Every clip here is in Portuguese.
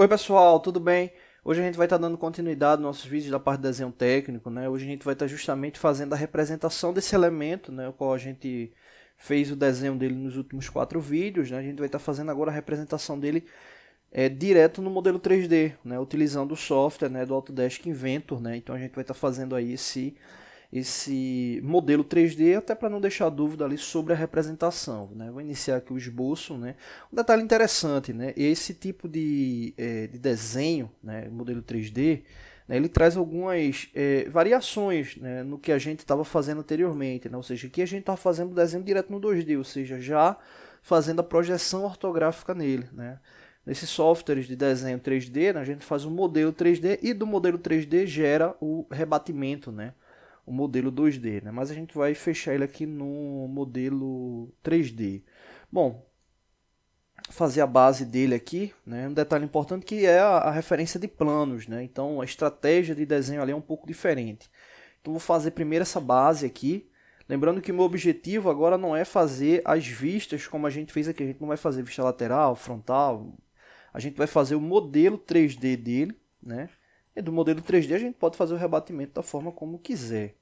Oi pessoal, tudo bem? Hoje a gente vai estar tá dando continuidade aos nossos vídeos da parte de desenho técnico, né? Hoje a gente vai estar tá justamente fazendo a representação desse elemento, né? O qual a gente fez o desenho dele nos últimos quatro vídeos, né? A gente vai estar tá fazendo agora a representação dele é, direto no modelo 3D, né? Utilizando o software né? do Autodesk Inventor, né? Então a gente vai estar fazendo aí esse esse modelo 3D, até para não deixar dúvida ali sobre a representação. Né? Vou iniciar aqui o esboço. Né? Um detalhe interessante, né? esse tipo de, é, de desenho, né? modelo 3D, né? ele traz algumas é, variações né? no que a gente estava fazendo anteriormente. Né? Ou seja, aqui a gente estava fazendo o desenho direto no 2D, ou seja, já fazendo a projeção ortográfica nele. Né? Nesses softwares de desenho 3D, né? a gente faz um modelo 3D e do modelo 3D gera o rebatimento, né? o modelo 2D, né? mas a gente vai fechar ele aqui no modelo 3D. Bom, fazer a base dele aqui, né? um detalhe importante que é a, a referência de planos, né? então a estratégia de desenho ali é um pouco diferente. Então vou fazer primeiro essa base aqui, lembrando que meu objetivo agora não é fazer as vistas como a gente fez aqui, a gente não vai fazer vista lateral, frontal, a gente vai fazer o modelo 3D dele, né? E do modelo 3D a gente pode fazer o rebatimento da forma como quiser.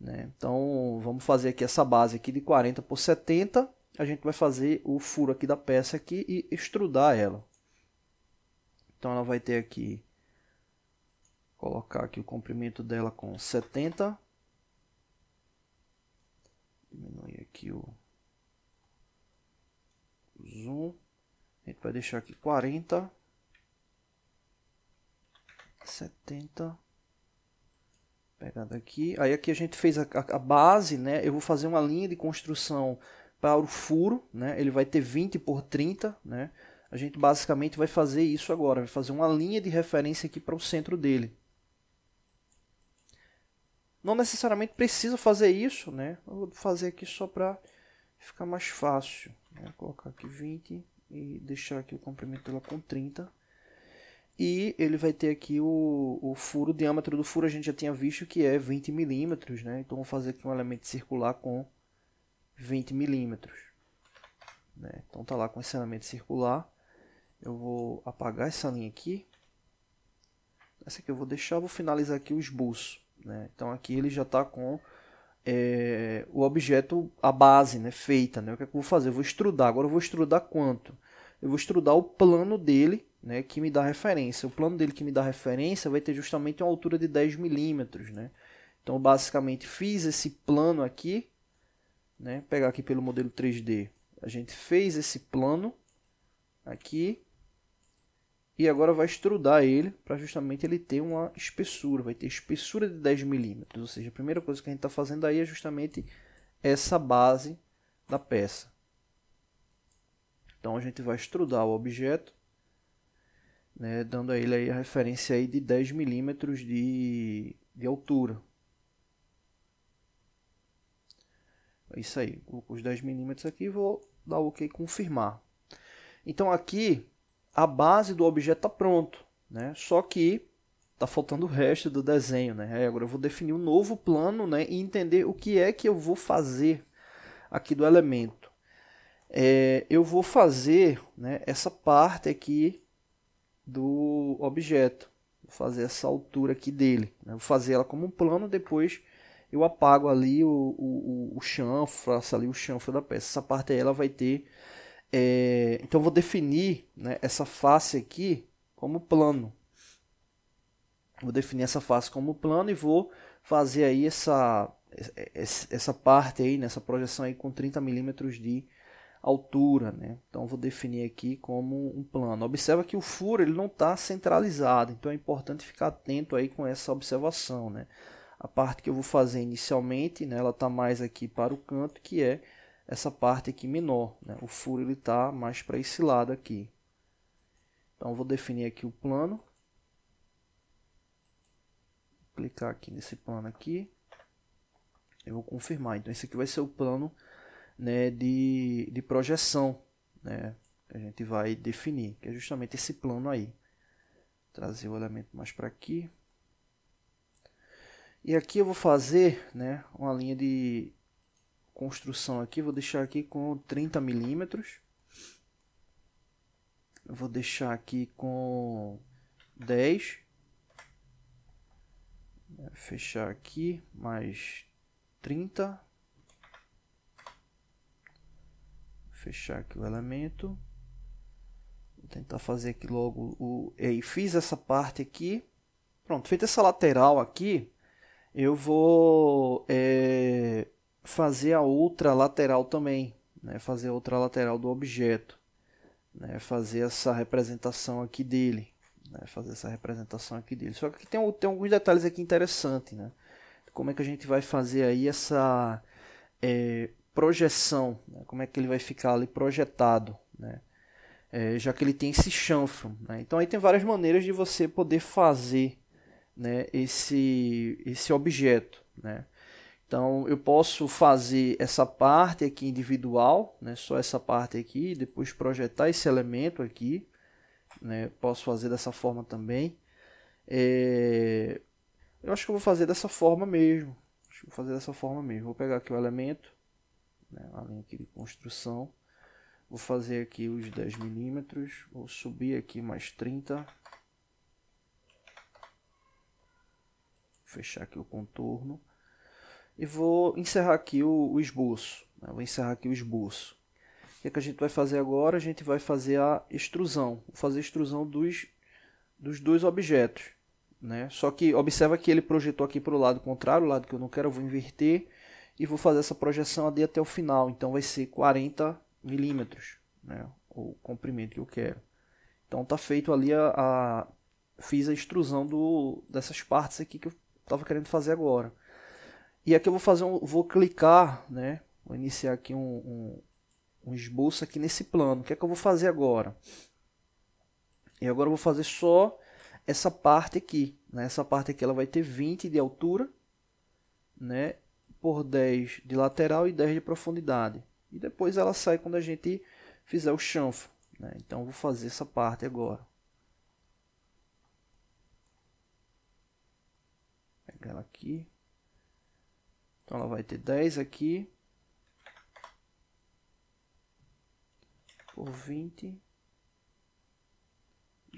Né? Então, vamos fazer aqui essa base aqui de 40 por 70. A gente vai fazer o furo aqui da peça aqui e extrudar ela. Então, ela vai ter aqui... Colocar aqui o comprimento dela com 70. Diminuir aqui o zoom. A gente vai deixar aqui 40. 70. Pegando aqui. Aí aqui a gente fez a, a, base, né? Eu vou fazer uma linha de construção para o furo, né? Ele vai ter 20 por 30, né? A gente basicamente vai fazer isso agora. Vai fazer uma linha de referência aqui para o centro dele. Não necessariamente precisa fazer isso, né? Eu vou fazer aqui só para ficar mais fácil. Né? Vou colocar aqui 20 e deixar aqui o comprimento dela com 30. E ele vai ter aqui o, o furo, o diâmetro do furo a gente já tinha visto que é 20 milímetros, né? Então vou fazer aqui um elemento circular com 20 milímetros. Né? Então tá lá com esse elemento circular. Eu vou apagar essa linha aqui. Essa aqui eu vou deixar, vou finalizar aqui o esboço. Né? Então aqui ele já está com é, o objeto, a base né? feita. Né? O que, é que eu vou fazer? Eu vou extrudar. Agora eu vou extrudar quanto? Eu vou extrudar o plano dele né, que me dá referência. O plano dele que me dá referência vai ter justamente uma altura de 10 milímetros, né? Então, basicamente, fiz esse plano aqui, né? Pegar aqui pelo modelo 3D. A gente fez esse plano aqui e agora vai extrudar ele para justamente ele ter uma espessura, vai ter espessura de 10 milímetros. Ou seja, a primeira coisa que a gente está fazendo aí é justamente essa base da peça. Então, a gente vai extrudar o objeto né, dando a ele aí a referência aí de 10 milímetros de, de altura. É isso aí, os 10 milímetros aqui, vou dar OK confirmar. Então aqui a base do objeto está pronto, né? Só que está faltando o resto do desenho, né? Agora eu vou definir um novo plano, né? E entender o que é que eu vou fazer aqui do elemento. É, eu vou fazer né, essa parte aqui do objeto. Vou fazer essa altura aqui dele. Né? Vou fazer ela como um plano, depois eu apago ali o, o, o chanfro, faço ali o chanfro da peça. Essa parte aí ela vai ter... É... Então, vou definir né, essa face aqui como plano. Vou definir essa face como plano e vou fazer aí essa, essa parte aí, nessa né, projeção aí com 30 milímetros de altura, né? Então vou definir aqui como um plano. Observa que o furo ele não está centralizado, então é importante ficar atento aí com essa observação, né? A parte que eu vou fazer inicialmente, né, ela está mais aqui para o canto, que é essa parte aqui menor, né? O furo ele está mais para esse lado aqui. Então vou definir aqui o plano. Vou clicar aqui nesse plano aqui. Eu vou confirmar. Então esse aqui vai ser o plano né, de, de projeção, né, que a gente vai definir, que é justamente esse plano aí. Trazer o elemento mais para aqui. E aqui eu vou fazer né, uma linha de construção aqui, vou deixar aqui com 30 milímetros. Vou deixar aqui com 10. Fechar aqui, mais 30 fechar aqui o elemento. Vou tentar fazer aqui logo o... E fiz essa parte aqui. Pronto, feita essa lateral aqui, eu vou é, fazer a outra lateral também. Né? Fazer a outra lateral do objeto. Né? Fazer essa representação aqui dele. Né? Fazer essa representação aqui dele. Só que tem, tem alguns detalhes aqui interessantes, né? Como é que a gente vai fazer aí essa... É, projeção, né? como é que ele vai ficar ali projetado, né? É, já que ele tem esse chanfro. Né? Então aí tem várias maneiras de você poder fazer né, esse, esse objeto. Né? Então eu posso fazer essa parte aqui individual, né, só essa parte aqui, depois projetar esse elemento aqui. Né? Posso fazer dessa forma também. É... Eu acho que eu vou fazer dessa forma mesmo. vou fazer dessa forma mesmo. Vou pegar aqui o elemento né, a linha aqui de construção. Vou fazer aqui os 10 milímetros, vou subir aqui mais 30. Fechar aqui o contorno. E vou encerrar aqui o, o esboço. Né, vou encerrar aqui o esboço. O que, é que a gente vai fazer agora? A gente vai fazer a extrusão. Vou fazer a extrusão dos, dos dois objetos. Né? Só que observa que ele projetou aqui para o lado contrário, o lado que eu não quero, eu vou inverter e vou fazer essa projeção AD até o final. Então vai ser 40 milímetros, né? o comprimento que eu quero. Então tá feito ali a, a fiz a extrusão do, dessas partes aqui que eu estava querendo fazer agora. E aqui eu vou fazer um, vou clicar, né? Vou iniciar aqui um, um, um esboço aqui nesse plano. O que é que eu vou fazer agora? E agora eu vou fazer só essa parte aqui, né? Essa parte aqui ela vai ter 20 de altura, né? por 10 de lateral e 10 de profundidade. E depois ela sai quando a gente fizer o chanfo. Né? Então vou fazer essa parte agora. Pegar ela aqui. Então ela vai ter 10 aqui. Por 20.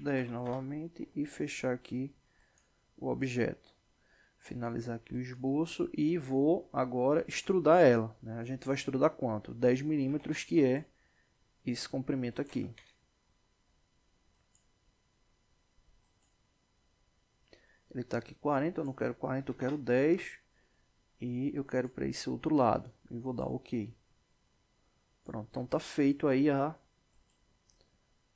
10 novamente. E fechar aqui o objeto finalizar aqui o esboço e vou agora extrudar ela. Né? A gente vai extrudar quanto? 10 milímetros, que é esse comprimento aqui. Ele está aqui 40, eu não quero 40, eu quero 10. E eu quero para esse outro lado. E vou dar OK. Pronto, então está feito aí a,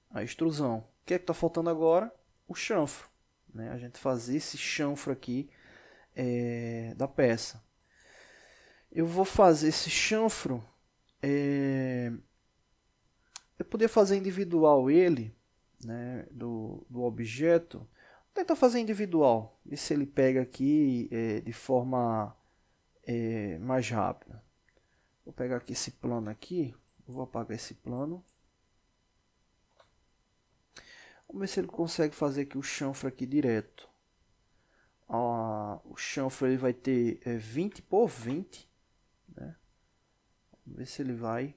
a extrusão. O que é que está faltando agora? O chanfro. Né? A gente fazer esse chanfro aqui é, da peça. Eu vou fazer esse chanfro. É, eu poderia fazer individual ele, né, do, do objeto. Vou tentar fazer individual, ver se ele pega aqui é, de forma mais rápida. Vou pegar aqui esse plano aqui, vou apagar esse plano. Vamos ver se ele consegue fazer aqui o chanfro aqui direto a, o chanfre ele vai ter é, 20 por 20. Né? Vamos ver se ele vai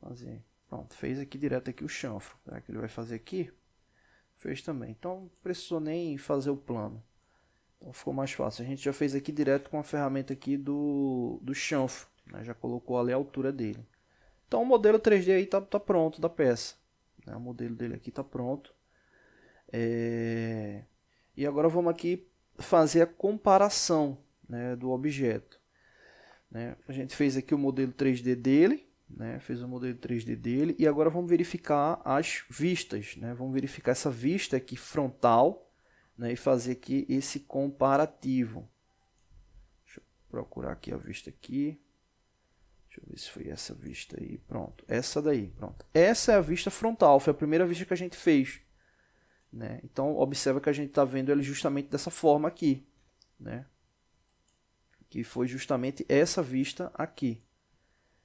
fazer. Pronto, fez aqui direto aqui o chanfro. Será que ele vai fazer aqui? Fez também. Então, não precisou nem fazer o plano. Então, ficou mais fácil. A gente já fez aqui direto com a ferramenta aqui do, do chanfro. Né? Já colocou ali a altura dele. Então, o modelo 3D aí tá, tá pronto da peça. Né? O modelo dele aqui tá pronto. É... E agora vamos aqui fazer a comparação né, do objeto. Né? A gente fez aqui o modelo 3D dele, né? fez o modelo 3D dele, e agora vamos verificar as vistas. Né? Vamos verificar essa vista aqui frontal né? e fazer aqui esse comparativo. Deixa eu procurar aqui a vista aqui. Deixa eu ver se foi essa vista aí. Pronto, essa daí. Pronto. Essa é a vista frontal, foi a primeira vista que a gente fez. Né? Então, observa que a gente está vendo ele justamente dessa forma aqui. Né? Que foi justamente essa vista aqui.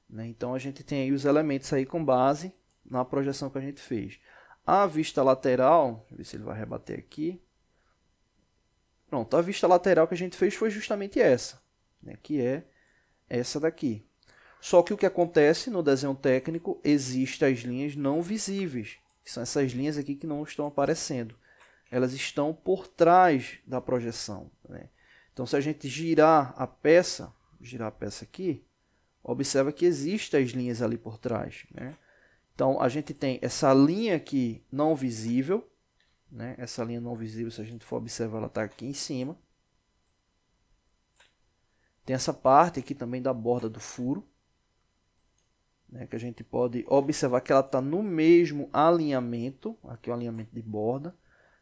Né? Então, a gente tem aí os elementos aí com base na projeção que a gente fez. A vista lateral, deixa eu ver se ele vai rebater aqui. Pronto, a vista lateral que a gente fez foi justamente essa, né? que é essa daqui. Só que o que acontece no desenho técnico, existem as linhas não visíveis que são essas linhas aqui que não estão aparecendo. Elas estão por trás da projeção. Né? Então, se a gente girar a peça, girar a peça aqui, observa que existem as linhas ali por trás. Né? Então, a gente tem essa linha aqui não visível. Né? Essa linha não visível, se a gente for observar, ela está aqui em cima. Tem essa parte aqui também da borda do furo né, que a gente pode observar que ela está no mesmo alinhamento, aqui é o alinhamento de borda,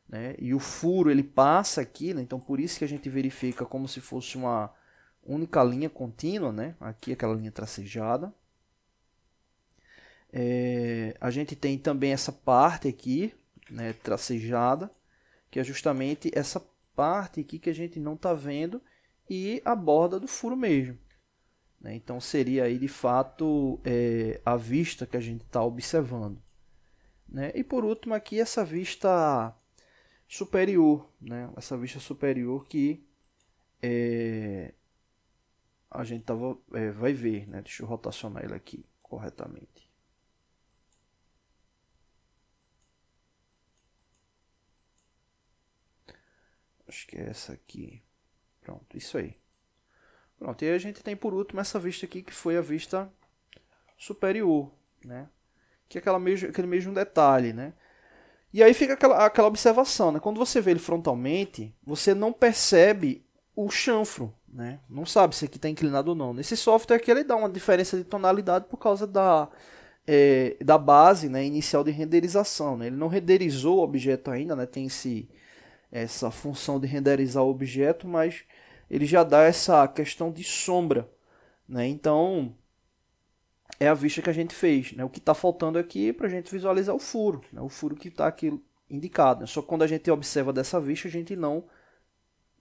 né, e o furo ele passa aqui, né, então por isso que a gente verifica como se fosse uma única linha contínua, né, aqui aquela linha tracejada. É, a gente tem também essa parte aqui, né, tracejada, que é justamente essa parte aqui que a gente não está vendo e a borda do furo mesmo. Né? Então seria aí de fato é, a vista que a gente está observando. Né? E por último aqui essa vista superior, né? essa vista superior que é, a gente tava, é, vai ver. Né? Deixa eu rotacionar ele aqui corretamente. Acho que é essa aqui. Pronto, isso aí. Pronto, e a gente tem por último essa vista aqui, que foi a vista superior, né? Que é aquela mesmo, aquele mesmo detalhe, né? E aí fica aquela, aquela observação, né? Quando você vê ele frontalmente, você não percebe o chanfro, né? Não sabe se aqui está inclinado ou não. Nesse software aqui ele dá uma diferença de tonalidade por causa da, é, da base né, inicial de renderização. Né? Ele não renderizou o objeto ainda, né? Tem esse, essa função de renderizar o objeto, mas ele já dá essa questão de sombra. Né? Então, é a vista que a gente fez. Né? O que está faltando aqui é para a gente visualizar o furo, né? o furo que está aqui indicado. Né? Só que quando a gente observa dessa vista, a gente não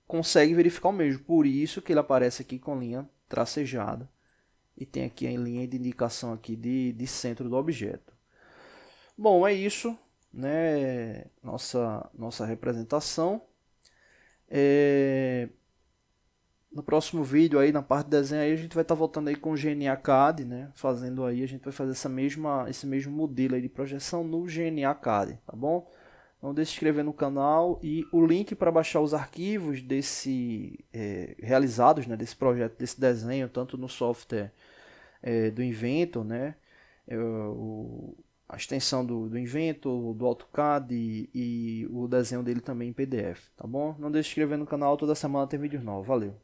consegue verificar o mesmo. Por isso que ele aparece aqui com linha tracejada. E tem aqui a linha de indicação aqui de, de centro do objeto. Bom, é isso. Né? Nossa, nossa representação. É no próximo vídeo aí, na parte de desenho aí, a gente vai estar tá voltando aí com o GNA CAD, né? Fazendo aí, a gente vai fazer essa mesma, esse mesmo modelo aí de projeção no GNA CAD, tá bom? Não deixe de se inscrever no canal e o link para baixar os arquivos desse é, realizados, né, desse projeto, desse desenho, tanto no software é, do Inventor, né, é, o, a extensão do, do Inventor, do AutoCAD e, e o desenho dele também em PDF, tá bom? Não deixe de se inscrever no canal, toda semana tem vídeos novos, valeu!